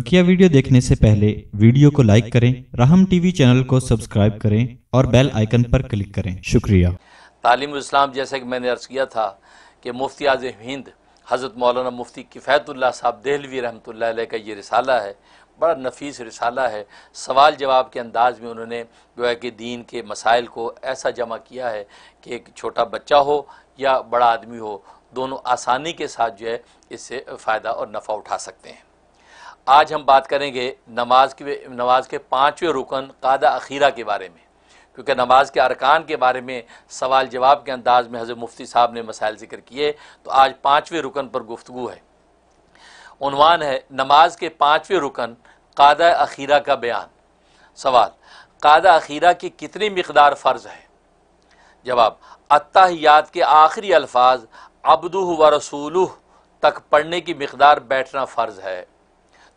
बकिया वीडियो देखने से पहले वीडियो को लाइक करें राहम टीवी चैनल को सब्सक्राइब करें और बेल आइकन पर क्लिक करें शुक्रिया तालीम इस्लाम जैसे कि मैंने अर्ज़ किया था कि मुफ्ती आज हिंद हज़रत मौलाना मुफ्ती किफ़ैतुल्ला साहब दहलवी रहमत का ये रिसाला है बड़ा नफीस रिसाला है सवाल जवाब के अंदाज में उन्होंने जो है कि दीन के मसाइल को ऐसा जमा किया है कि एक छोटा बच्चा हो या बड़ा आदमी हो दोनों आसानी के साथ जो है इससे फ़ायदा और नफ़ा उठा सकते हैं आज हम बात करेंगे नमाज की नमाज के पाँचवें रुकन कादा अखीरा के बारे में क्योंकि नमाज के अरकान के बारे में सवाल जवाब के अंदाज में हज़र मुफ्ती साहब ने मसाइल जिक्र किए तो आज पाँचवें रुकन पर गुफ्तु है उनवान है नमाज के पाँचवें रुकन कादा अखीरा का बयान सवाल कादा अखीरा की कितनी मकदार फ़र्ज़ है जवाब अत्ताहियात के आखिरी अल्फाज अबदू व रसूलू तक पढ़ने की मकदार बैठना फ़र्ज़ है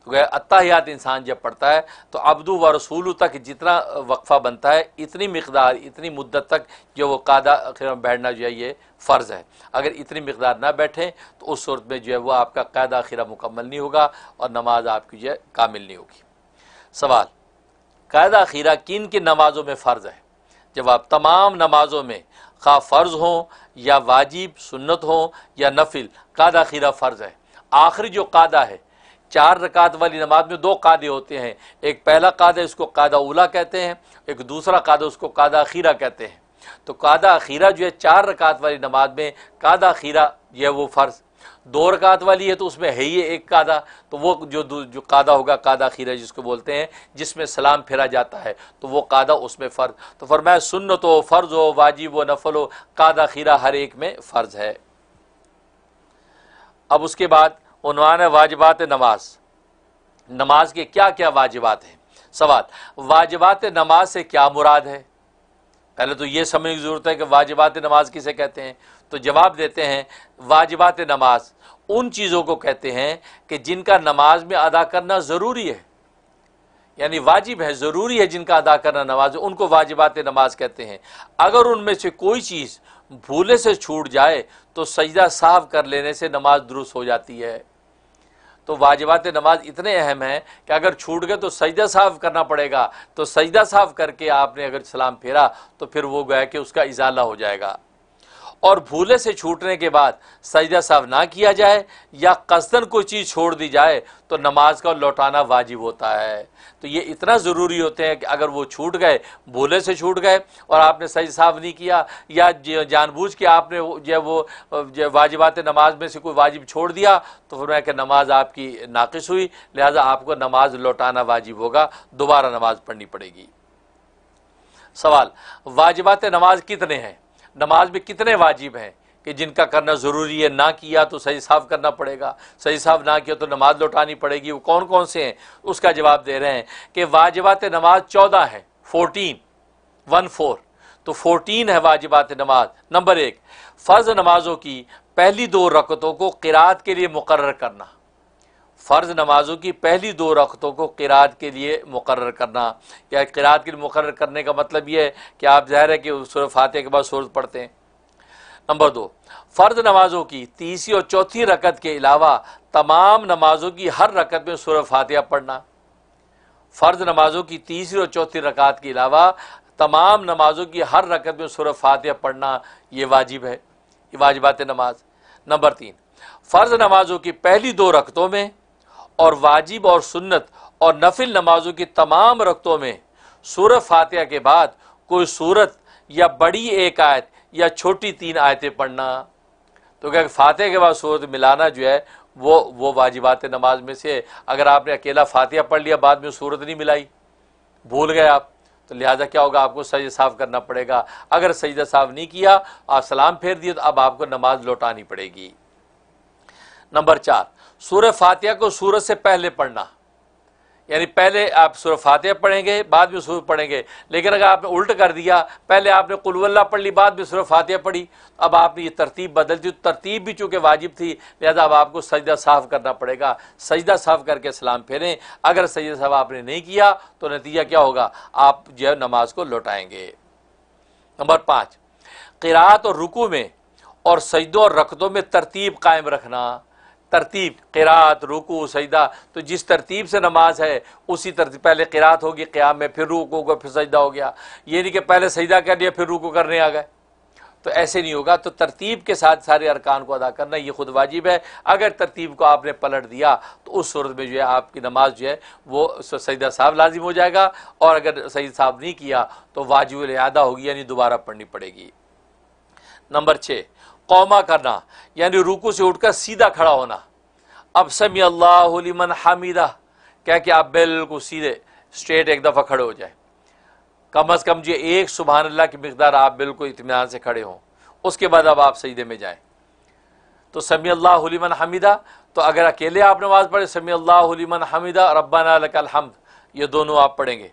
तो क्योंकि अत्यात इंसान जब पढ़ता है तो अब्दू व रसूल तक जितना वक्फ़ा बनता है इतनी मकदार इतनी मुद्दत तक जो वो कादा में बैठना जो है ये फ़र्ज़ है अगर इतनी मकदार ना बैठें तो उस सूरत में जो है वह आपका कायदा आखिरा मुकम्मल नहीं होगा और नमाज आपकी जो है कामिल नहीं होगी सवाल कायदा अखीरा किन की नमाज़ों में फ़र्ज़ है जब आप तमाम नमाजों में खा फ़र्ज़ हों या वाजिब सुन्नत हों या नफिल कादा अखीरा फ़र्ज़ है आखिरी जो कादा है चार रकात वाली नमाज में दो कादे होते हैं एक पहला कादा इसको कादा उला कहते हैं एक दूसरा कादा उसको कादा अखीरा कहते हैं तो कादा अखीरा जो है चार रकात वाली नमाज में कादा अखीरा यह वो फ़र्ज़ दो रकात वाली है तो उसमें है ही एक कादा तो वो जो जो कादा होगा कादा खीरा जिसको बोलते हैं जिसमें सलाम फेरा जाता है तो वो कादा उसमें फ़र्ज तो फरमाया सुन्न तो फ़र्ज़ हो वाजिब हो नफल हो कादा खीरा हर एक में फ़र्ज़ है अब उसके बाद उनवान है वाजिबात नमाज नमाज के क्या क्या वाजिबात हैं सवाल वाजिबात नमाज से क्या मुराद है पहले तो ये समझने की ज़रूरत है कि वाजिबात नमाज किसे कहते हैं तो जवाब देते हैं वाजिबात नमाज उन चीज़ों को कहते हैं कि जिनका नमाज में अदा करना ज़रूरी है यानी वाजिब है ज़रूरी है जिनका अदा करना नमाज उनको वाजिबात नमाज कहते हैं अगर उनमें से कोई चीज़ भूले से छूट जाए तो सजदा साफ कर लेने से नमाज दुरुस्त हो जाती है तो वाजबात नमाज इतने अहम हैं कि अगर छूट गए तो सजदा साफ़ करना पड़ेगा तो सजदा साफ़ करके आपने अगर सलाम फेरा तो फिर वो गया कि उसका इजाला हो जाएगा और भूले से छूटने के बाद सजदा साहब ना किया जाए या कसदन कोई चीज़ छोड़ दी जाए तो नमाज का लौटाना वाजिब होता है तो ये इतना ज़रूरी होते हैं कि अगर वो छूट गए भूले से छूट गए और आपने सज साहब नहीं किया या जानबूझ के आपने जो वो जो वाजिबात नमाज में से कोई वाजिब छोड़ दिया तो फिर मैं कि नमाज आपकी नाकस हुई लिहाजा आपको नमाज लौटाना वाजिब होगा दोबारा नमाज पढ़नी पड़ेगी सवाल वाजिबात नमाज कितने हैं नमाज में कितने वाजिब हैं कि जिनका करना ज़रूरी है ना किया तो सही साफ़ करना पड़ेगा सही साफ ना किया तो नमाज लौटानी पड़ेगी वो कौन कौन से हैं उसका जवाब दे रहे हैं कि वाजिबात नमाज चौदह है फ़ोटीन वन फोर तो फ़ोटीन है वाजिबात नमाज नंबर एक फ़र्ज़ नमाजों की पहली दो रकतों को किरात के लिए मुकर करना फ़र्ज़ नमाजों की पहली दो रखतों को किरात के लिए मुकर करना क्या किरात के लिए मुकर करने का मतलब यह है कि आप ज़ाहिर है कि सूर्य फातह के बाद सूरज पढ़ते हैं नंबर दो फ़र्ज़ नमाजों की तीसरी और चौथी रकत के अलावा तमाम नमाजों की हर रकत में सूर्य फातह पढ़ना फ़र्ज़ नमाजों की तीसरी और चौथी रकत के अलावा तमाम नमाजों की हर रकत में सूर्य फातह पढ़ना ये वाजिब है ये वाजिबात नमाज नंबर तीन फ़र्ज़ नमाजों की पहली दो रकतों में और वाजिब और सुन्नत और नफिल नमाजों की तमाम रक्तों में सूर फातिहा के बाद कोई सूरत या बड़ी एक आयत या छोटी तीन आयतें पढ़ना तो क्या फातह के बाद सूरत मिलाना जो है वो वो वाजिबात नमाज में से अगर आपने अकेला फातिहा पढ़ लिया बाद में सूरत नहीं मिलाई भूल गए आप तो लिहाजा क्या होगा आपको सजा साफ करना पड़ेगा अगर सजदा साफ नहीं किया आप सलाम फेर दिए तो अब आपको नमाज लौटानी पड़ेगी नंबर चार सूर्य फातिहा को सूरज से पहले पढ़ना यानी पहले आप सूर्य फातिहा पढ़ेंगे बाद में सूर्य पढ़ेंगे लेकिन अगर आपने उल्ट कर दिया पहले आपने कुलवल्ला पढ़ ली बाद में सूर्य फातिहा पढ़ी अब आपने ये तरतीब बदल दी तो तरतीब भी चूँकि वाजिब थी लिहाजा अब आपको सजदा साफ़ करना पड़ेगा सजदा साफ़ करके सलाम फेरें अगर सजदा साहब आपने नहीं किया तो नतीजा क्या होगा आप जो है नमाज को लौटाएंगे नंबर पाँच किरात और रुकू में और सजदों और रकतों में तरतीब कायम रखना तरतीब किरात रुकू सजदा तो जिस तरतीब से नमाज है उसी तरतीब पहले किरात होगी क़्याम में फिर रुकू होगा फिर सजदा हो गया ये नहीं कि पहले सजदा कर लिया फिर रुकू करने आ गए तो ऐसे नहीं होगा तो तरतीब के साथ सारे अरकान को अदा करना ये खुद वाजिब है अगर तरतीब को आपने पलट दिया तो उस सूरत में जो है आपकी नमाज जो है वो सईदा साहब लाजिम हो जाएगा और अगर सईद साहब नहीं किया तो वाजिब लिहादा होगी यानी दोबारा पढ़नी पड़ेगी नंबर छः कौमा करना यानी रुकू से उठकर सीधा खड़ा होना अब समी अल्लाह लिमन हामिदा क्या कि आप बिल्कुल सीधे स्ट्रेट एक दफ़ा खड़े हो जाए कम अज़ कम जी एक सुबहान अल्लाह की मकदार आप बिल्कुल इतमान से खड़े हों उसके बाद अब आप सईदे में जाएँ तो समी अल्लाह लिमन हमीदा तो अगर अकेले आप नमाज़ पढ़े समी अल्लाह लिमन हमीदा रब्बाना लकल हमद ये दोनों आप पढ़ेंगे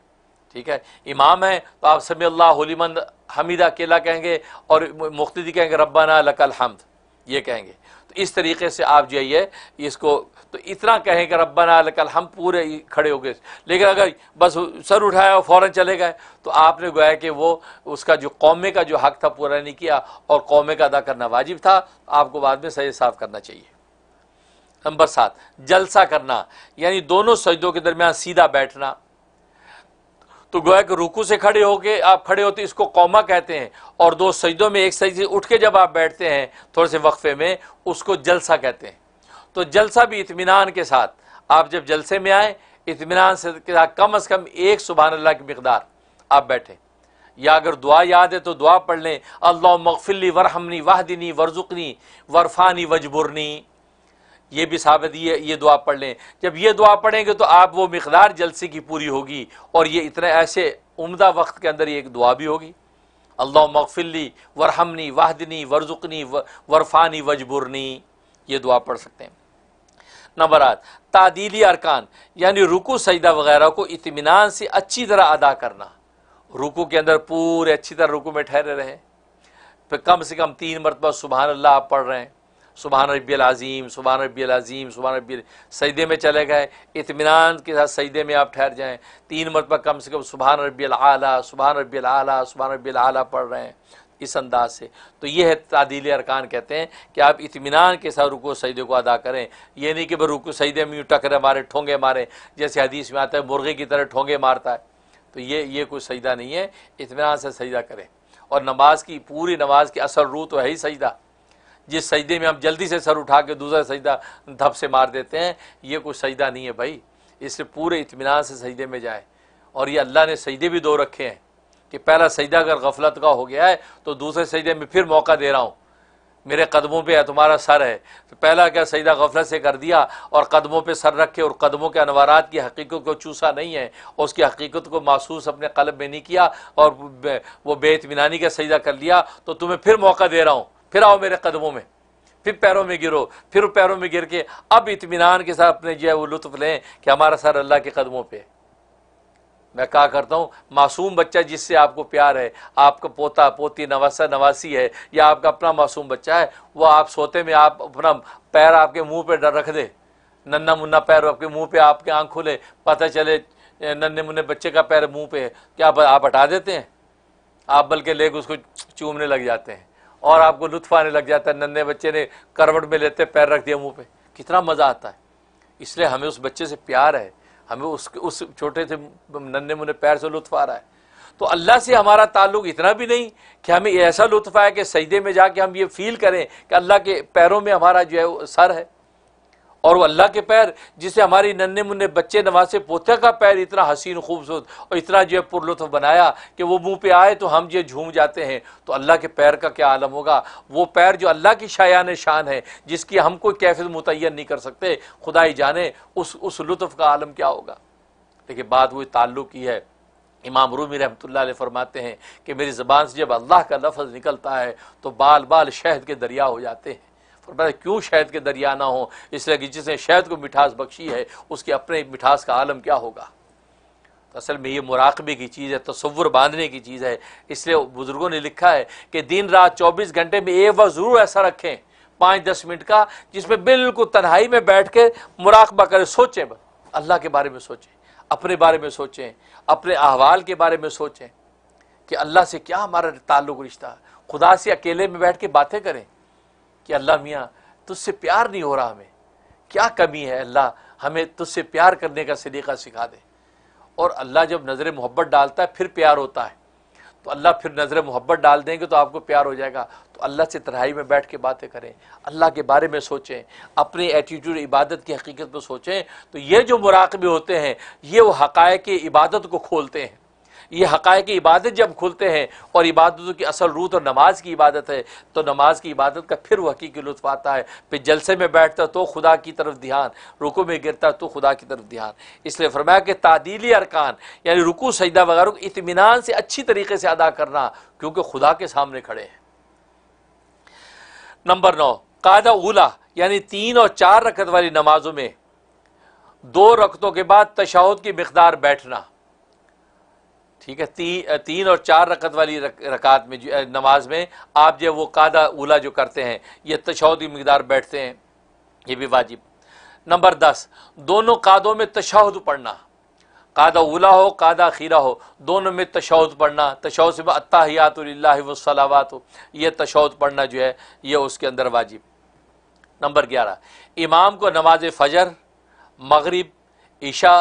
ठीक है इमाम है तो आप समी अल्लाह हलीमंद हमीदा अकेला कहेंगे और मुख्तदी कहेंगे रब्बाना लकल हमद ये कहेंगे तो इस तरीके से आप जो ये इसको तो इतना कहेंगे रबाना रब्बाना लकल हम पूरे खड़े हो गए लेकिन अगर बस सर उठाया और फ़ौर चले गए तो आपने गोया कि वो उसका जो कौमे का जो हक था पूरा नहीं किया और कौमे का अदा करना वाजिब था तो आपको बाद में सही साफ करना चाहिए नंबर सात जलसा करना यानी दोनों सजदों के दरमियान सीधा बैठना तो गोया कि रुकू से खड़े होके आप खड़े होते इसको कौमा कहते हैं और दो सजदों में एक सजदे उठ के जब आप बैठते हैं थोड़े से वक्फे में उसको जलसा कहते हैं तो जलसा भी इतमान के साथ आप जब जलसे में आए इतमान से के साथ कम अज़ कम एक सुबहान अल्लाह की मकदार आप बैठें या अगर दुआ याद है तो दुआ पढ़ लें अल्लाह मगफिली वरहमनी वाहदिनी वरजुकनी वरफ़ानी वजबुरनी ये भी साबित ये ये दुआ पढ़ लें जब ये दुआ पढ़ेंगे तो आप वो मकदार जलसे की पूरी होगी और ये इतने ऐसे उमदा वक्त के अंदर ये एक दुआ भी होगी अल्लाह मगफिली वरहमनी वाहदनी वरजुकनी वरफानी वजबुरनी ये दुआ पढ़ सकते हैं नंबर आठ तादीली अरकान यानी रुकू सजदा वगैरह को इतमान से अच्छी तरह अदा करना रुकू के अंदर पूरे अच्छी तरह रुकू में ठहरे रहें फिर कम से कम तीन मरतबा सुबहान अल्लाह आप पढ़ रहे हैं सुबहान रबी अज़ीम सुबह रबी अज़ीम सुबह रबी सईदे में चले गए इतमान के साथ सईदे में आप ठहर जाएँ तीन मरतबा कम से कम सुबहान रबी अला सुबह रबी अला सुबह रबी अला पढ़ रहे हैं इस अंदाज से तो ये है तादील अरकान कहते हैं कि आप इतमान के साथ रुको सईदे को अदा करें ये नहीं कि भाई रुको सईदे में यूँ टकरे मारे ठोंगे मारें जैसे हदीस में आता है मुर्गे की तरह ठोंगे मारता है तो ये ये कोई सजदा नहीं है इतमान से सजदा करें और नमाज की पूरी नमाज की असल रू तो है ही सजदा जिस सजदे में हम जल्दी से सर उठा के दूसरा सजदा धप से मार देते हैं ये कोई सजदा नहीं है भाई इससे पूरे इतमान से सजदे में जाए और ये अल्लाह ने सजदे भी दो रखे हैं कि पहला सजदा अगर गफलत का हो गया है तो दूसरे सजदे में फिर मौका दे रहा हूँ मेरे कदमों पे है तुम्हारा सर है तो पहला क्या सजदा गफलत से कर दिया और कदमों पे सर रख के और कदमों के अनवारात की हकीकत को चूसा नहीं है उसकी हकीकत को महसूस अपने कलब में नहीं किया और वो बेतमिनानी का सजदा कर लिया तो तुम्हें फिर मौका दे रहा हूँ फिर आओ मेरे कदमों में फिर पैरों में गिरो फिर पैरों में गिर के अब इतमान के साथ अपने जो है वो लुत्फ लें कि हमारा सर अल्लाह के कदमों पर मैं कहा करता हूँ मासूम बच्चा जिससे आपको प्यार है आपका पोता पोती नवासा नवासी है या आपका अपना मासूम बच्चा है वह आप सोते में आप अपना पैर आपके मुंह पे रख दे नन्ना मुन्ना पैर आपके मुंह पे आपके आंख खुले पता चले नन्ने मुन्ने बच्चे का पैर मुंह पे है क्या आप हटा देते हैं आप बल्कि लेग उसको चूमने लग जाते हैं और आपको लुत्फ आने लग जाता है नन्हे बच्चे ने करवट में लेते पैर रख दिया मुंह पे कितना मज़ा आता है इसलिए हमें उस बच्चे से प्यार है हमें उस उस छोटे से नन्हे मुन्ने पैर से लुत्फ आ रहा है तो अल्लाह से हमारा ताल्लुक इतना भी नहीं कि हमें ऐसा लुत्फ आए कि सजदे में जाके हम ये फील करें कि अल्लाह के पैरों में हमारा जो है सर है और वो अल्लाह के पैर जिसे हमारी नन्हे मुन्ने बच्चे नवासे पोते का पैर इतना हसीन खूबसूरत और इतना जो है पुरलुत्फ बनाया कि वो मुंह पे आए तो हम जो झूम जाते हैं तो अल्लाह के पैर का क्या आलम होगा वो पैर जो अल्लाह की शायान शान है जिसकी हम कोई कैफियत मुतन नहीं कर सकते खुदा ही जाने उस उस लुत्फ का आलम क्या होगा देखिए बात वो ताल्लुक़ की है इमाम रूमी रहमत फरमाते हैं कि मेरी ज़बान से जब अल्लाह का लफ्ज़ निकलता है तो बाल बाल शहद के दरिया हो जाते हैं फरमाया क्यों शहद के दरिया ना हो इसलिए कि जिसने शहद को मिठास बख्शी है उसके अपने मिठास का आलम क्या होगा तो असल में ये मुराकबे की चीज़ है तस्वुर बांधने की चीज़ है इसलिए बुज़ुर्गों ने लिखा है कि दिन रात चौबीस घंटे में एक वक्त ज़रूर ऐसा रखें पाँच दस मिनट का जिसमें बिल्कुल तन्हाई में बैठ के मुराकबा करें सोचें अल्लाह के बारे में सोचें अपने बारे में सोचें अपने अहवाल के बारे में सोचें कि अल्लाह से क्या हमारा ताल्लुक रिश्ता खुदा से अकेले में बैठ के बातें करें कि अल्लाह मियाँ तुझसे प्यार नहीं हो रहा हमें क्या कमी है अल्लाह हमें तुझसे प्यार करने का सलीका सिखा दे और अल्लाह जब नज़र मोहब्बत डालता है फिर प्यार होता है तो अल्लाह फिर नज़र मोहब्बत डाल देंगे तो आपको प्यार हो जाएगा तो अल्लाह से तन्हाई में बैठ के बातें करें अल्लाह के बारे में सोचें अपने एटीट्यूड इबादत की हकीकत में सोचें तो ये जो मुराकबे होते हैं ये वो हक़ इबादत को खोलते हैं ये हक़ की इबादत जब खुलते हैं और इबादतों की असल रूत और नमाज की इबादत है तो नमाज की इबादत का फिर वह हकीकी लुत्फ आता है फिर जलसे में बैठता तो खुदा की तरफ ध्यान रुकू में गिरता तो खुदा की तरफ ध्यान इसलिए फरमाया कि तादीली अरकान यानी रुकू सजदा वगैरह इतमान से अच्छी तरीके से अदा करना क्योंकि खुदा के सामने खड़े हैं नंबर नौ कायदा उला यानी तीन और चार रकत वाली नमाजों में दो रकतों के बाद तशाहत की मकदार बैठना ठीक है ती, तीन और चार रकत वाली रक, रकात में नमाज में आप जो वो कादा उला जो करते हैं ये तशहदी मकदार बैठते हैं ये भी वाजिब नंबर दस दोनों कादों में तशहद पढ़ना कादा उला हो कादा खीरा हो दोनों में तशहद पढ़ना तशहद से अत्ताहियातुल्ला वसलावात हो यह तशहद पढ़ना जो है यह उसके अंदर वाजिब नंबर ग्यारह इमाम को नमाज फजर मगरब ईशा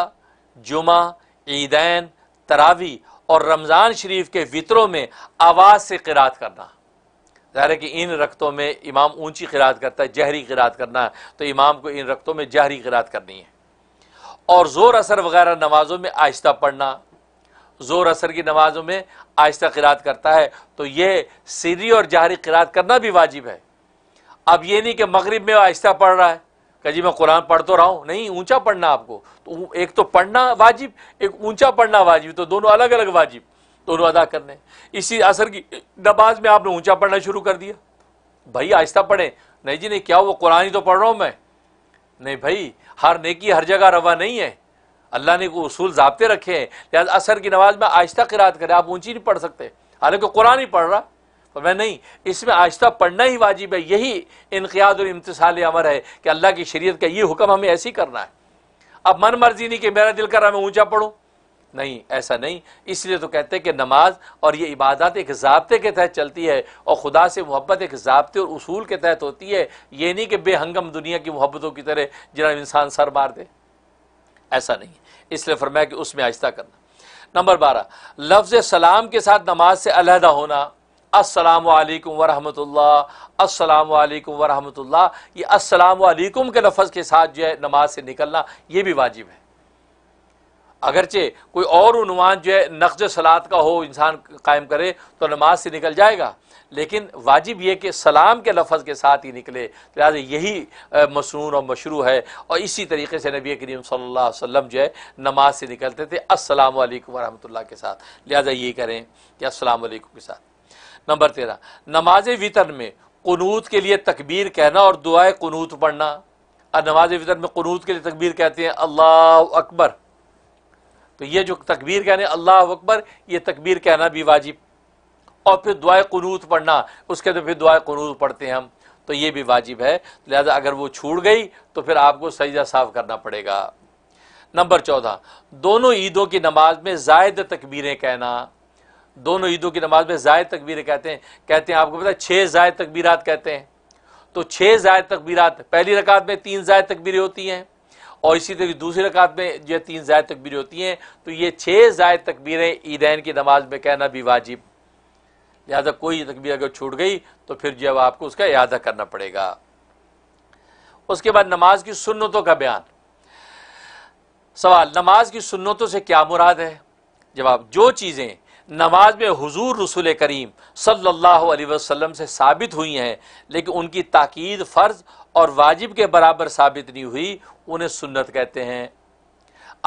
जुमा ईदैन तरावी और रमज़ान शरीफ के वितरों में आवाज़ से किरात करना ज़ाहिर है कि इन रक्तों में इमाम ऊंची किरात करता है जहरी किरात करना है तो इमाम को इन रक्तों में जहरी किरात करनी है और ज़ोर असर वगैरह नमाज़ों में आहिस्ता पढ़ना ज़ोर असर की नमाज़ों में आहिस्ता किरात करता है तो यह सीरी और जहरी किरात करना भी वाजिब है अब ये नहीं कि मगरब में आहिस्ता पढ़ रहा है कि जी मैं कुरान पढ़ तो रहा हूँ नहीं ऊंचा पढ़ना आपको तो एक तो पढ़ना वाजिब एक ऊंचा पढ़ना वाजिब तो दोनों अलग अलग वाजिब दोनों अदा करने इसी असर की नमाज में आपने ऊंचा पढ़ना शुरू कर दिया भाई आहिस्ता पढ़े नहीं जी नहीं क्या वो कुरान ही तो पढ़ रहा हूँ मैं नहीं भाई हर नेकी हर जगह रवा नहीं है अल्लाह ने को उसूल जबते रखे हैं लिहाजा असर की नमाज में आहिस्ता किरात करें आप ऊंची नहीं पढ़ सकते हालांकि कुरान ही पढ़ रहा तो मैं नहीं इसमें आहिस्ता पढ़ना ही वाजिब है यही इनकियाद और इम्तसाल अमर है कि अल्लाह की शरीयत का ये हुक्म हमें ऐसे ही करना है अब मन मर्जी नहीं कि मेरा दिल कर रहा मैं ऊँचा पढ़ूँ नहीं ऐसा नहीं इसलिए तो कहते हैं कि नमाज और ये इबादत एक जबते के तहत चलती है और खुदा से मोहब्बत एक जबते और उसूल के तहत होती है ये नहीं कि बेहंगम दुनिया की मोहब्बतों की तरह जना इंसान सर मार दे ऐसा नहीं इसलिए फरमाया कि उसमें आहिस्ता करना नंबर बारह लफ्ज़ सलाम के साथ नमाज से अलहदा होना अस्सलाम वालेकुम वरहमतुल्लाह अस्सलाम वालेकुम ये अस्सलाम वालेकुम के लफज के साथ जो है नमाज से निकलना ये भी वाजिब है अगरचे कोई और उनवान जो है नक्ज सलात का हो इंसान कायम करे तो नमाज से निकल जाएगा लेकिन वाजिब यह कि सलाम के लफज के साथ ही निकले तो लिहाजा यही मसनून और मशरू है और इसी तरीके से नबी करीम सल्लल्लाहु अलैहि वसल्लम जो है नमाज से निकलते थे अस्सलाम वालेकुम वरहमतुल्लाह के साथ लिहाजा ये करें कि अस्सलाम के साथ नंबर तेरह नमाज वितर में कनूत के लिए तकबीर कहना और दुआए कनूत पढ़ना और नमाज वितर में कनूत के लिए तकबीर कहते हैं अल्लाह अकबर तो ये जो तकबीर कहने अल्लाह अकबर ये तकबीर कहना भी वाजिब और फिर दुआ कनूत पढ़ना उसके तो फिर दुआए कनूत पढ़ते हैं हम तो ये भी वाजिब है लिहाजा अगर वो छूट गई तो फिर आपको सजा साफ करना पड़ेगा नंबर चौदह दोनों ईदों की नमाज में जायद तकबीरें कहना दोनों ईदों की नमाज में जायद तकबीर कहते हैं कहते हैं आपको पता है छः जायद तकबीरात कहते हैं तो छः जायद तकबीरत पहली रकात में तीन जायद तकबीरें होती हैं और इसी तरह दूसरी रकात में जो है तीन जायद तकबीरें होती हैं तो ये छः जायद तकबीरें ईदैन की नमाज में कहना भी वाजिब लिहाजा कोई तकबीर अगर छूट गई तो फिर जो है आपको उसका अदा करना पड़ेगा उसके बाद नमाज की सुन्नतों का बयान सवाल नमाज की सुन्नतों से क्या मुराद है जवाब जो चीज़ें नमाज में हुजूर रसूल करीम सल्लल्लाहु अलैहि वसल्लम से साबित हुई हैं लेकिन उनकी ताकीद फ़र्ज़ और वाजिब के बराबर साबित नहीं हुई उन्हें सुन्नत कहते हैं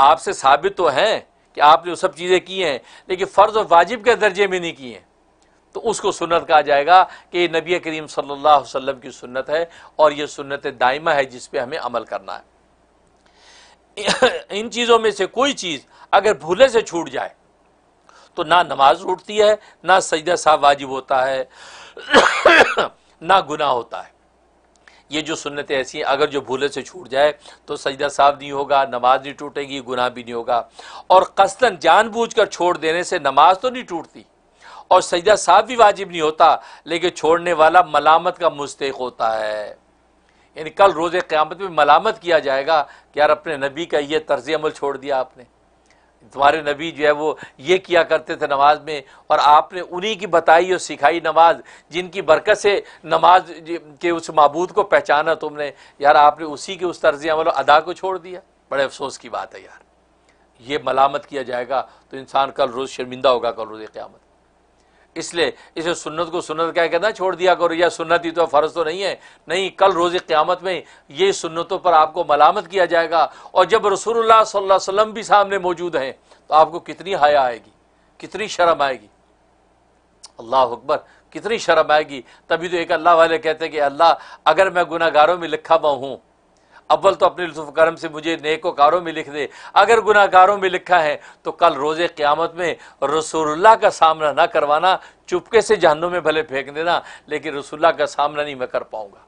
आपसे साबित तो हैं कि आपने वो सब चीज़ें की हैं लेकिन फ़र्ज़ और वाजिब के दर्जे में नहीं की हैं तो उसको सुन्नत कहा जाएगा कि ये नबी करीम सल्लल्लाहु अलैहि वसल्लम की सुन्नत है और ये सुन्नत दायमा है जिस पर हमें अमल करना है इन चीज़ों में से कोई चीज़ अगर भूले से छूट जाए तो ना नमाज उठती है ना सजदा साहब वाजिब होता है ना गुनाह होता है ये जो सुन्नतें ऐसी हैं अगर जो भूले से छूट जाए तो सजदा साहब नहीं होगा नमाज नहीं टूटेगी गुनाह भी नहीं होगा और कसतन कर छोड़ देने से नमाज तो नहीं टूटती और सजदा साहब भी वाजिब नहीं होता लेकिन छोड़ने वाला मलामत का मुस्तक होता है यानी कल रोज़ क़्यामत में मलामत किया जाएगा कि यार अपने नबी का ये तर्ज अमल छोड़ दिया आपने तुम्हारे नबी जो है वो ये किया करते थे नमाज में और आपने उन्हीं की बताई और सिखाई नमाज जिनकी बरकत से नमाज के उस मबूद को पहचाना तुमने यार आपने उसी के उस तर्ज अमल अदा को छोड़ दिया बड़े अफसोस की बात है यार ये मलामत किया जाएगा तो इंसान कल रोज़ शर्मिंदा होगा कल रोज़ क़्यामत इसलिए इसे सुन्नत को सुन्नत क्या कहना छोड़ दिया करो या सुन्नत ही तो फ़र्ज तो नहीं है नहीं कल रोज़ क़्यामत में ये सुन्नतों पर आपको मलामत किया जाएगा और जब रसूलुल्लाह सल्लल्लाहु अलैहि वसल्लम भी सामने मौजूद हैं तो आपको कितनी हया आएगी कितनी शर्म आएगी अल्लाह अकबर कितनी शर्म आएगी तभी तो एक अल्लाह वाले कहते हैं कि अल्लाह अगर मैं गुनागारों में लिखा हुआ हूँ अव्वल तो अपने लुत्फ करम से मुझे नेकोकारों में लिख दे अगर गुनाहगारों में लिखा है तो कल रोज़ क़्यामत में रसूलुल्लाह का सामना ना करवाना चुपके से जहन्नुम में भले फेंक देना लेकिन रसूलुल्लाह का सामना नहीं मैं कर पाऊँगा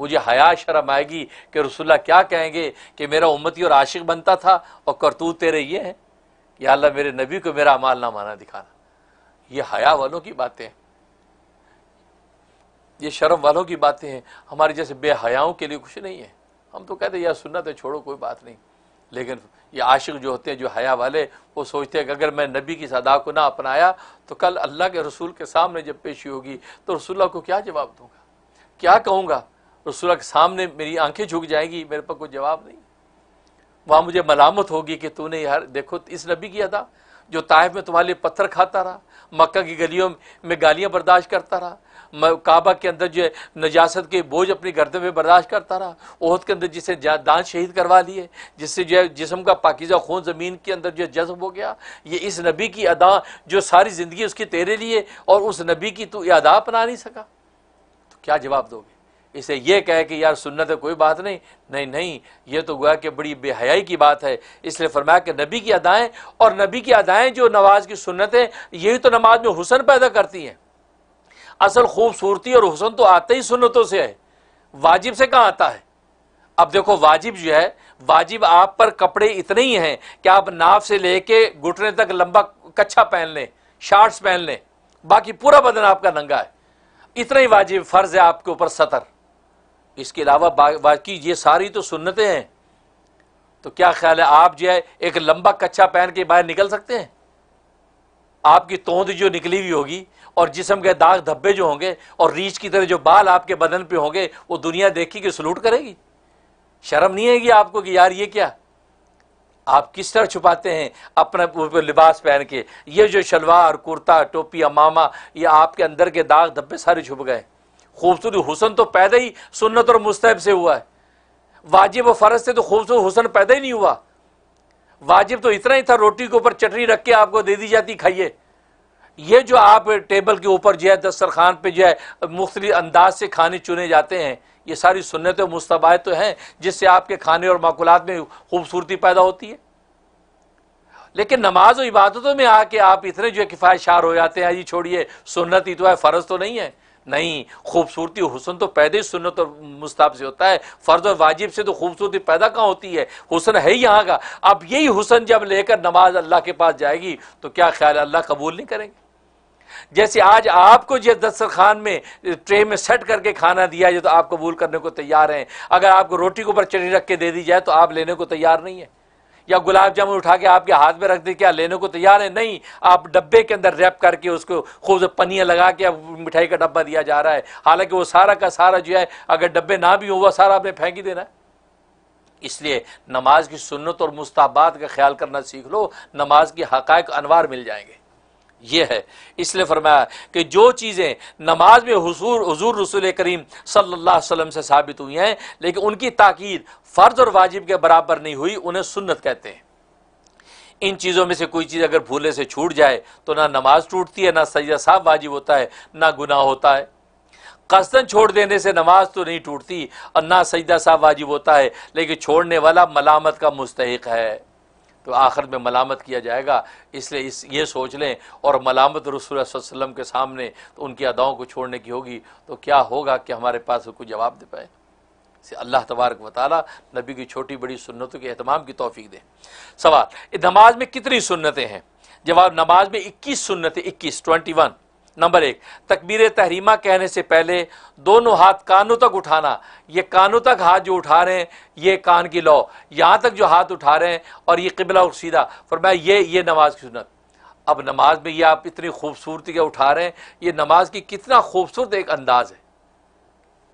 मुझे हया शर्म आएगी कि रसुल्ला क्या कहेंगे कि मेरा उम्मती और आशिक बनता था और करतूत तेरे ये हैं या अल्लाह मेरे नबी को मेरा अमाल ना माना दिखाना ये हया वालों की बातें हैं ये शर्म वालों की बातें हैं हमारे जैसे बेहयाओं के लिए कुछ नहीं है हम तो कहते यह सुनना तो छोड़ो कोई बात नहीं लेकिन ये आशिक जो होते हैं जो हया वाले वो सोचते हैं कि अगर मैं नबी की सदा को ना अपनाया तो कल अल्लाह के रसूल के सामने जब पेशी होगी तो रसुल्ला को क्या जवाब दूंगा क्या कहूँगा रसुल्ला के सामने मेरी आंखें झुक जाएंगी मेरे पर कोई जवाब नहीं वहाँ मुझे मलामत होगी कि तूने यार देखो इस नबी की अदा जो ताइफ में तुम्हारे लिए पत्थर खाता रहा मक्का की गलियों में गालियाँ बर्दाश्त करता रहा काबा के अंदर जो है नजासत के बोझ अपनी गर्दन में बर्दाश्त करता रहा ओहद के अंदर जिसे दांत शहीद करवा लिए जिससे जो है जिसम का पाकिजा खून ज़मीन के अंदर जो है जज्ब हो गया ये इस नबी की अदा जो सारी ज़िंदगी उसकी तेरे लिए और उस नबी की तू अदा अपना नहीं सका तो क्या जवाब दोगे इसे ये कहे कि यार सुन्नत है कोई बात नहीं नहीं नहीं ये तो गोया कि बड़ी बेहयाई की बात है इसलिए फरमाया कि नबी की अदाएँ और नबी की अदाएँ जो नमाज की सुनतें यही तो नमाज में हुसन पैदा करती हैं असल खूबसूरती और हुसन तो आते ही सुन्नतों से है वाजिब से कहाँ आता है अब देखो वाजिब जो है वाजिब आप पर कपड़े इतने ही हैं कि आप नाव से लेके घुटने तक लंबा कच्छा पहन लें शार्ट्स पहन लें बाकी पूरा बदन आपका नंगा है इतना ही वाजिब फ़र्ज़ है आपके ऊपर सतर इसके अलावा बाकी ये सारी तो सुन्नतें हैं तो क्या ख्याल है आप जो है एक लंबा कच्छा पहन के बाहर निकल सकते हैं आपकी तोंद जो निकली हुई होगी और जिसम के दाग धब्बे जो होंगे और रीछ की तरह जो बाल आपके बदन पे होंगे वो दुनिया देखी कि सलूट करेगी शर्म नहीं आएगी आपको कि यार ये क्या आप किस तरह छुपाते हैं ऊपर लिबास पहन के ये जो शलवार कुर्ता टोपी अमामा ये आपके अंदर के दाग धब्बे सारे छुप गए खूबसूरत हुसन तो पैदा ही सुन्नत और मुस्तैब से हुआ है वाजिब व फ़र्ज से तो खूबसूरत हुसन पैदा ही नहीं हुआ वाजिब तो इतना ही था रोटी के ऊपर चटनी रख के आपको दे दी जाती खाइए ये जो आप टेबल के ऊपर जो है दस्तरखान पर जो है मुख्तलि अंदाज से खाने चुने जाते हैं ये सारी सुन्नत और तो हैं जिससे आपके खाने और माकूलात में खूबसूरती पैदा होती है लेकिन नमाज और इबादतों में आके आप इतने जो है किफ़ायत शार हो जाते हैं जी छोड़िए सुनत ही तो है फ़र्ज़ तो नहीं है नहीं खूबसूरती हुसन तो पैदा ही सुनत और मुस्ताब से होता है फ़र्ज और वाजिब से तो खूबसूरती पैदा कहाँ होती है हुसन है ही यहाँ का अब यही हुसन जब लेकर नमाज अल्लाह के पास जाएगी तो क्या ख्याल अल्लाह कबूल नहीं करेंगे जैसे आज आपको जिस दस्तरखान में ट्रे में सेट करके खाना दिया जाए तो आप कबूल करने को तैयार हैं अगर आपको रोटी के ऊपर चटनी रख के दे दी जाए तो आप लेने को तैयार नहीं है या गुलाब जामुन उठा के आपके हाथ में रख दे क्या लेने को तैयार है नहीं आप डब्बे के अंदर रैप करके उसको खूब से लगा के अब मिठाई का डब्बा दिया जा रहा है हालांकि वो सारा का सारा जो है अगर डब्बे ना भी हो वह सारा आपने फेंक ही देना है इसलिए नमाज की सुन्नत और मुस्ताबात का ख्याल करना सीख लो नमाज के हक़ अनवार मिल जाएंगे ये है इसलिए फरमाया कि जो चीज़ें नमाज में हुजूर हुजूर रसूल करीम सल्लल्लाहु अलैहि वसल्लम से साबित हुई हैं लेकिन उनकी ताकीद फ़र्ज और वाजिब के बराबर नहीं हुई उन्हें सुन्नत कहते हैं इन चीज़ों में से कोई चीज़ अगर भूले से छूट जाए तो ना नमाज टूटती है ना सजदा साहब वाजिब होता है ना गुनाह होता है कसदन छोड़ देने से नमाज तो नहीं टूटती और ना सजदा साहब वाजिब होता है लेकिन छोड़ने वाला मलामत का मुस्तक है तो आखिर में मलामत किया जाएगा इसलिए इस ये सोच लें और मलामत रसूल वसम के सामने तो उनकी अदाओं को छोड़ने की होगी तो क्या होगा कि हमारे पास कोई जवाब दे पाए इसे अल्लाह तबारक वाली नबी की छोटी बड़ी सुन्नतों के अहतमाम की तोफ़ी दें सवाल नमाज में कितनी सुन्नतें हैं जवाब नमाज में इक्कीस सुन्नतें इक्कीस ट्वेंटी वन नंबर एक तकबीर तहरीमा कहने से पहले दोनों हाथ कानों तक उठाना ये कानों तक हाथ जो उठा रहे हैं ये कान की लौ यहाँ तक जो हाथ उठा रहे हैं और ये किबला और सीधा फरमाया ये ये नमाज की सुनत अब नमाज में ये आप इतनी खूबसूरती का उठा रहे हैं ये नमाज की कितना खूबसूरत एक अंदाज है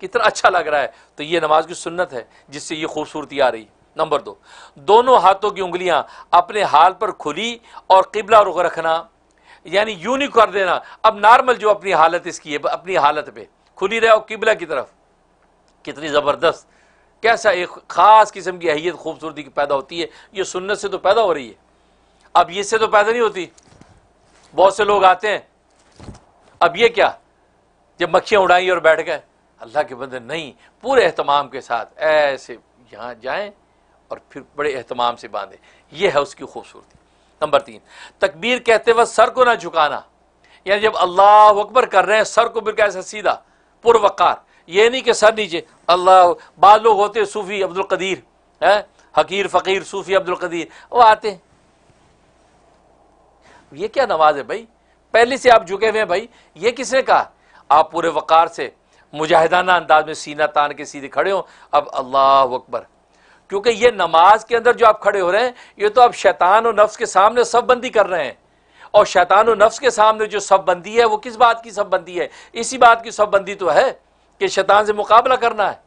कितना अच्छा लग रहा है तो ये नमाज की सुन्नत है जिससे ये खूबसूरती आ रही है नंबर दो दोनों हाथों की उंगलियां अपने हाल पर खुली और किबला रुख रखना यानी यूं नहीं कर देना अब नॉर्मल जो अपनी हालत इसकी है अपनी हालत पे खुली रहे और किबला की तरफ कितनी ज़बरदस्त कैसा एक ख़ास किस्म की अहियत खूबसूरती की पैदा होती है ये सुन्नत से तो पैदा हो रही है अब इससे तो पैदा नहीं होती बहुत से लोग आते हैं अब ये क्या जब मक्खियाँ उड़ाई और बैठ गए अल्लाह के बंदे नहीं पूरे अहतमाम के साथ ऐसे यहाँ जाए और फिर बड़े एहतमाम से बांधे यह है उसकी खूबसूरती नंबर तीन तकबीर कहते वक्त सर को ना झुकाना यानी जब अल्लाह अकबर कर रहे हैं सर को बिल्कुल ऐसा सीधा पुरवकार ये नहीं कि सर नीचे अल्लाह बाद लोग होते सूफ़ी अब्दुल कदीर है हकीर फ़कीर सूफ़ी अब्दुल कदीर वो आते हैं ये क्या नमाज है भाई पहले से आप झुके हुए हैं भाई ये किसने कहा आप पूरे वक़ार से मुजाहिदाना अंदाज में सीना तान के सीधे खड़े हो अब अल्लाह अकबर क्योंकि ये नमाज के अंदर जो आप खड़े हो रहे हैं ये तो आप शैतान और नफ्स के सामने सब बंदी कर रहे हैं और शैतान और नफ्स के सामने जो सब बंदी है वो किस बात की सब बंदी है इसी बात की सब बंदी तो है कि शैतान से मुकाबला करना है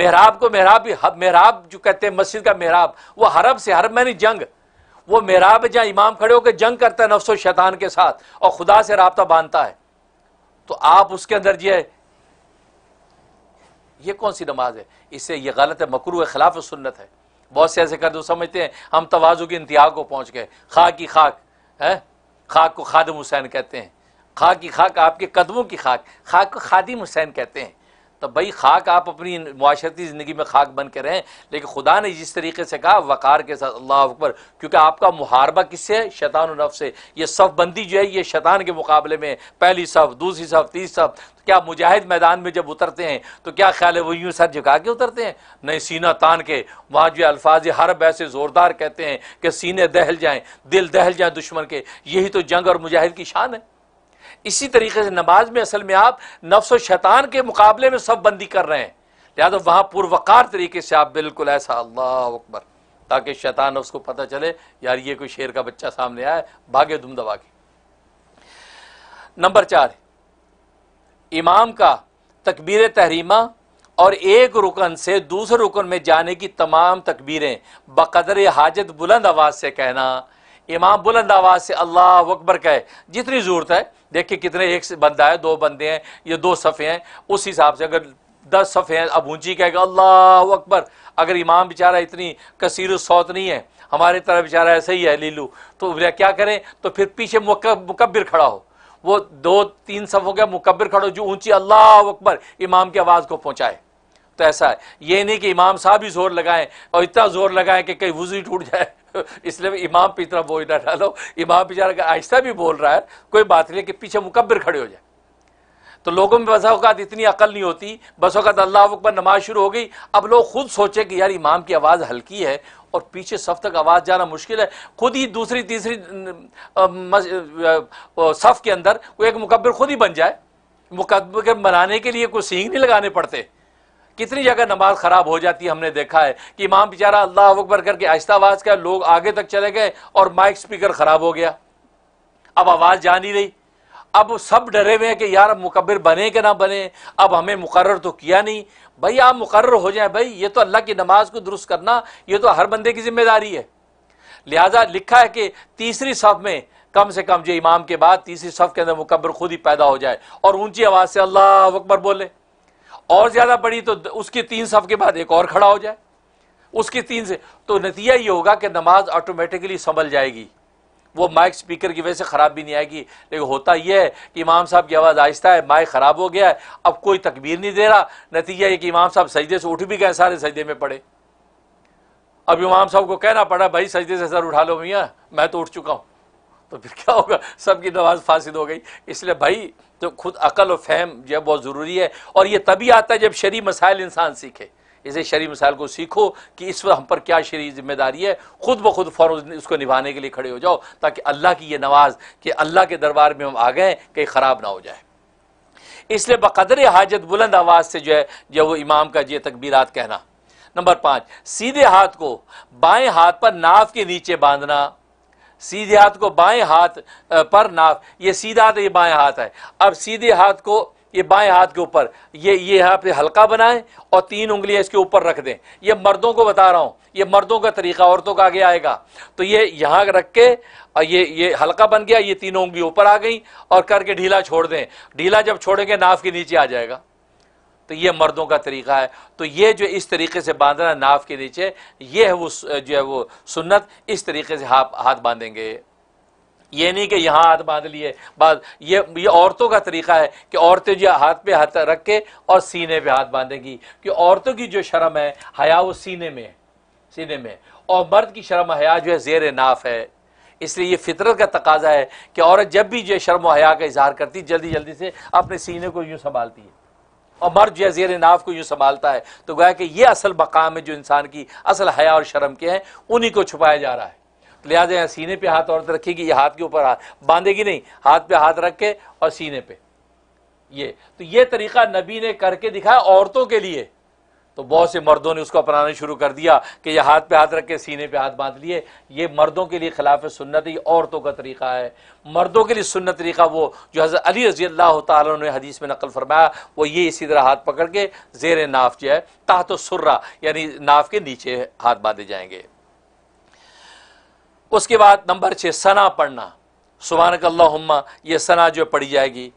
मेहराब को मेहराब भी मेहराब जो कहते हैं मस्जिद का मेहराब वो हरब से हरब मैंने जंग वो मेहराब है इमाम खड़े होकर जंग करता है नफ्स शैतान के साथ और खुदा से रबता बांधता है तो आप उसके अंदर जो है ये कौन सी नमाज है इससे ये गलत है मकरू खिलाफ सुन्नत है बहुत से ऐसे कर दो समझते हैं हम तोज़ु के इंतहा को पहुँच गए खा की खाक है खाक को खादम हुसैन कहते हैं खा की खाक आपके कदमों की खाक खाक को खादिम हुसैन कहते हैं तो भाई खाक आप अपनी माशरती ज़िंदगी में खाक बन के रहें लेकिन खुदा ने जिस तरीके से कहा वक़ार के साथ अल्लाह अकबर क्योंकि आपका मुहारबा किससे शैतान नफ से ये बंदी जो है ये शैतान के मुकाबले में पहली सफ़ दूसरी सफ़ तीसरी सफ़ तो क्या मुजाहिद मैदान में जब उतरते हैं तो क्या ख्याल है वो यूँ सर झुका के उतरते हैं नहीं सीना तान के वहाँ जो अल्फाज हरब ऐसे ज़ोरदार कहते हैं कि सीने दहल जाएँ दिल दहल जाएँ दुश्मन के यही तो जंग और मुजाहिद की शान है इसी तरीके से नमाज में असल में आप नफ्स और शैतान के मुकाबले में सब बंदी कर रहे हैं लिहाजा वहां पुरवकार तरीके से आप बिल्कुल ऐसा अल्लाह अकबर ताकि शैतान उसको पता चले यार ये कोई शेर का बच्चा सामने आए भागे दुम दबा के नंबर चार इमाम का तकबीर तहरीमा और एक रुकन से दूसरे रुकन में जाने की तमाम तकबीरें बकदर हाजत बुलंद आवाज़ से कहना इमाम बुलंद आवाज़ से अल्लाह अकबर कहे जितनी ज़रूरत है देखिए कितने एक बंदा है दो बंदे हैं ये दो सफ़े हैं उस हिसाब से अगर दस सफ़े हैं अब ऊंची कहेगा अल्लाह अकबर अगर इमाम बेचारा इतनी कसीर सौत नहीं है हमारे तरह बेचारा ऐसा ही है लीलू तो क्या करें तो फिर पीछे मुकबिर खड़ा हो वो दो तीन सफ़ों के मुकबिर खड़ो जो ऊंची अल्लाह अकबर इमाम की आवाज़ को पहुँचाए तो ऐसा है ये नहीं कि इमाम साहब ही जोर लगाएं और इतना जोर लगाएं कि कहीं वजू टूट जाए इसलिए इमाम पर इतना बोझ ना डालो इमाम बेचारा अगर आहिस्ता भी बोल रहा है कोई बात नहीं कि पीछे मुकबर खड़े हो जाए तो लोगों में बसा अवकात इतनी अकल नहीं होती बस अवत अल्लाह अकबर नमाज शुरू हो गई अब लोग खुद सोचे कि यार इमाम की आवाज़ हल्की है और पीछे सफ़ तक आवाज़ जाना मुश्किल है खुद ही दूसरी तीसरी सफ़ के अंदर वो एक मुकबर खुद ही बन जाए मुकबर बनाने के लिए कोई सींग नहीं लगाने पड़ते कितनी जगह नमाज ख़राब हो जाती है हमने देखा है कि इमाम बेचारा अल्लाह अकबर करके आहिस्ता आवाज़ का लोग आगे तक चले गए और माइक स्पीकर ख़राब हो गया अब आवाज़ जा नहीं रही अब सब डरे हुए हैं कि यार अब मुकबर बने कि ना बने अब हमें मुकर तो किया नहीं भाई आप मुकर हो जाए भाई ये तो अल्लाह की नमाज को दुरुस्त करना ये तो हर बंदे की जिम्मेदारी है लिहाजा लिखा है कि तीसरी सफ में कम से कम जो इमाम के बाद तीसरी सफ के अंदर मुकबर खुद ही पैदा हो जाए और ऊंची आवाज़ से अल्लाह अकबर बोले और ज्यादा बढ़ी तो उसके तीन सफ के बाद एक और खड़ा हो जाए उसके तीन से तो नतीजा ये होगा कि नमाज ऑटोमेटिकली संभल जाएगी वो माइक स्पीकर की वजह से ख़राब भी नहीं आएगी लेकिन होता यह है कि इमाम साहब की आवाज़ आहिस्ता है माइक ख़राब हो गया है अब कोई तकबीर नहीं दे रहा नतीजा ये कि इमाम साहब सजदे से उठ भी गए सारे सजदे में पड़े अब इमाम साहब को कहना पड़ा भाई सजदे से सर उठा लो भैया मैं तो उठ चुका हूँ तो फिर क्या होगा सबकी नमाज फासिद हो गई इसलिए भाई तो खुद अकल और फहम जो है बहुत ज़रूरी है और ये तभी आता है जब शरी मसाइल इंसान सीखे इसे शरी मसाइल को सीखो कि इस वक्त हम पर क्या शरी जिम्मेदारी है ख़ुद ब खुद फ़ौर उसको निभाने के लिए खड़े हो जाओ ताकि अल्लाह की ये नवाज़ कि अल्लाह के दरबार में हम आ गए कहीं ख़राब ना हो जाए इसलिए बकदर हाजत बुलंद आवाज़ से जो है जो वो इमाम का ये तकबीरत कहना नंबर पाँच सीधे हाथ को बाएं हाथ पर नाव के नीचे बांधना सीधे हाथ को बाएं हाथ पर नाफ ये सीधा हाथ ये बाएं हाथ है अब सीधे हाथ को ये बाएं हाथ के ऊपर ये ये यहाँ पे हल्का बनाएं और तीन उंगलियां इसके ऊपर रख दें ये मर्दों को बता रहा हूँ ये मर्दों का तरीका औरतों का आगे आएगा तो ये यहाँ रख के और ये ये हल्का बन गया ये तीनों उंगली ऊपर आ गई और करके ढीला छोड़ दें ढीला जब छोड़ेंगे नाफ के नीचे आ जाएगा तो ये मर्दों का तरीका है तो ये जो इस तरीके से बांधना नाव के नीचे ये है वो जो है वो सुन्नत इस तरीके से हाथ हाथ बांधेंगे ये नहीं कि यहाँ हाथ बांध लिए बाद ये ये औरतों का तरीका है कि औरतें जो हाथ पे हाथ रख के और सीने पे हाथ बांधेंगी कि औरतों की जो शर्म है हया वो सीने में सीने में और मर्द की शर्म हया जो है जेर नाफ है इसलिए ये फितरत का तकाजा है कि औरत जब भी जो शर्म हया का इजहार करती जल्दी जल्दी से अपने सीने को यूँ संभालती है और मर्द या नाव को यूँ संभालता है तो गोया कि ये असल मकाम है जो इंसान की असल हया और शर्म के हैं उन्हीं को छुपाया जा रहा है तो लिहाजा यहाँ सीने पे हाथ औरत रखेगी ये हाथ के ऊपर हाथ बांधेगी नहीं हाथ पे हाथ रख के और सीने पे ये तो ये तरीका नबी ने करके दिखाया औरतों के लिए तो बहुत से मर्दों ने उसको अपनाना शुरू कर दिया कि यह हाथ पे हाथ रख के सीने पे हाथ बांध लिए ये मर्दों के लिए खिलाफ सुन्नत ही औरतों का तरीका है मर्दों के लिए सुन्नत तरीका वो जो हज़रत अली रजी अल्लाह ने हदीस में नकल फरमाया वो ये इसी तरह हाथ पकड़ के जेर नाफ जो है ताहत सुर्रा यानी नाफ के नीचे हाथ बांधे जाएंगे उसके बाद नंबर छः सना पढ़ना सुबहानकल्ला ये सना जो पढ़ी जाएगी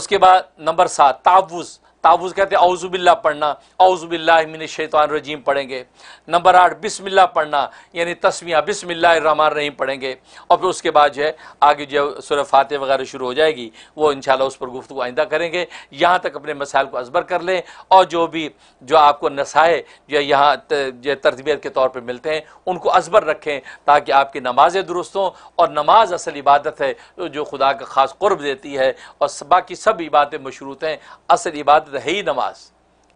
उसके बाद नंबर सात तावुज़ तहफ़ कहते हैं अवज़ुबिल्ला पढ़ना रजीम पढ़ेंगे नंबर आठ बिसमिल्ला पढ़ना यानी तस्वियाँ बिसमिल्लामान रहीम पढ़ेंगे और फिर उसके बाद जो है आगे जो सुर फातह वगैरह शुरू हो जाएगी वो इन उस पर गुफ्तु आइंदा करेंगे यहाँ तक अपने मसाइल को असबर कर लें और जो भी जो आपको नसाए जो यहाँ जो तरबियत के तौर पर मिलते हैं उनको असबर रखें ताकि आपकी नमाजें दुरुस्त हों और नमाज असल इबादत है जो खुदा का खास क़ुरब देती है और बाकी सब इबादतें मशरूत हैं असल इबादत है ही नमाज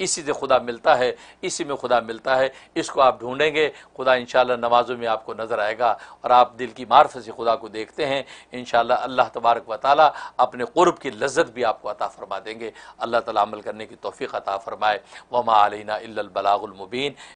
इसी से खुदा मिलता है इसी में खुदा मिलता है इसको आप ढूंढेंगे खुदा इन नमाज़ों में आपको नज़र आएगा और आप दिल की मार्फ से खुदा को देखते हैं इन अल्लाह तबारक व ताली अपने क़ुरब की लज्जत भी आपको अता फ़रमा देंगे अल्लाह ताली अमल करने की तोफ़ी अता फ़रमाए वमा अलना बलागुलमुबीन